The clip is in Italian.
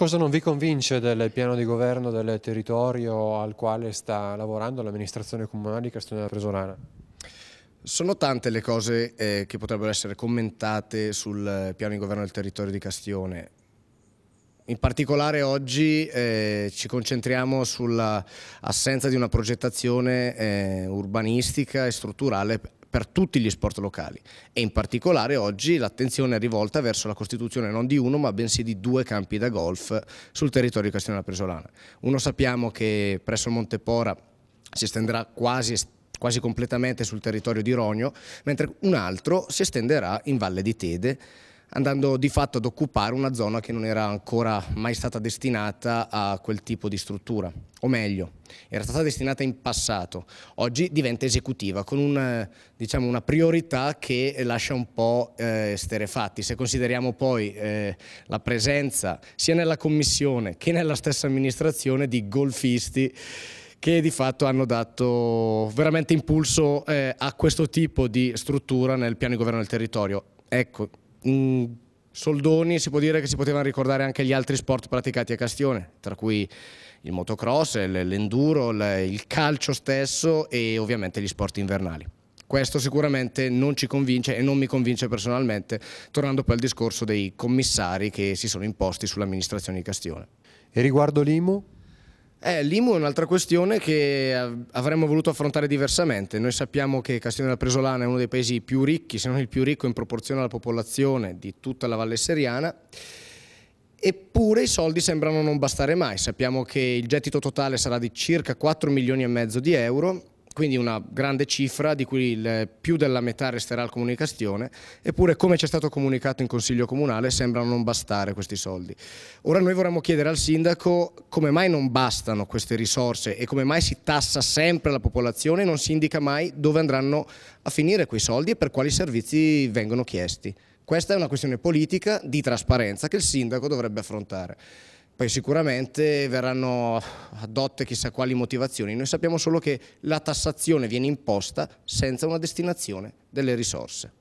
Cosa non vi convince del piano di governo del territorio al quale sta lavorando l'amministrazione comunale di Castellana Presolana? Sono tante le cose eh, che potrebbero essere commentate sul piano di governo del territorio di Castione. In particolare oggi eh, ci concentriamo sull'assenza di una progettazione eh, urbanistica e strutturale per tutti gli sport locali e in particolare oggi l'attenzione è rivolta verso la costituzione non di uno ma bensì di due campi da golf sul territorio di Castiglione Presolana. Uno sappiamo che presso Montepora si estenderà quasi quasi completamente sul territorio di Rogno, mentre un altro si estenderà in Valle di Tede andando di fatto ad occupare una zona che non era ancora mai stata destinata a quel tipo di struttura, o meglio, era stata destinata in passato, oggi diventa esecutiva con un, diciamo, una priorità che lascia un po' eh, sterefatti. Se consideriamo poi eh, la presenza sia nella commissione che nella stessa amministrazione di golfisti che di fatto hanno dato veramente impulso eh, a questo tipo di struttura nel piano di governo del territorio. Ecco, soldoni si può dire che si potevano ricordare anche gli altri sport praticati a Castione, tra cui il motocross, l'enduro, il calcio stesso e ovviamente gli sport invernali. Questo sicuramente non ci convince e non mi convince personalmente, tornando poi al discorso dei commissari che si sono imposti sull'amministrazione di Castione. E riguardo l'IMU? Eh, L'IMU è un'altra questione che eh, avremmo voluto affrontare diversamente. Noi sappiamo che Castiglione della Presolana è uno dei paesi più ricchi, se non il più ricco in proporzione alla popolazione di tutta la Valle Seriana, eppure i soldi sembrano non bastare mai. Sappiamo che il gettito totale sarà di circa 4 milioni e mezzo di euro quindi una grande cifra di cui il, più della metà resterà al comunicazione, eppure come ci è stato comunicato in Consiglio Comunale sembrano non bastare questi soldi. Ora noi vorremmo chiedere al Sindaco come mai non bastano queste risorse e come mai si tassa sempre la popolazione e non si indica mai dove andranno a finire quei soldi e per quali servizi vengono chiesti. Questa è una questione politica di trasparenza che il Sindaco dovrebbe affrontare poi sicuramente verranno adotte chissà quali motivazioni, noi sappiamo solo che la tassazione viene imposta senza una destinazione delle risorse.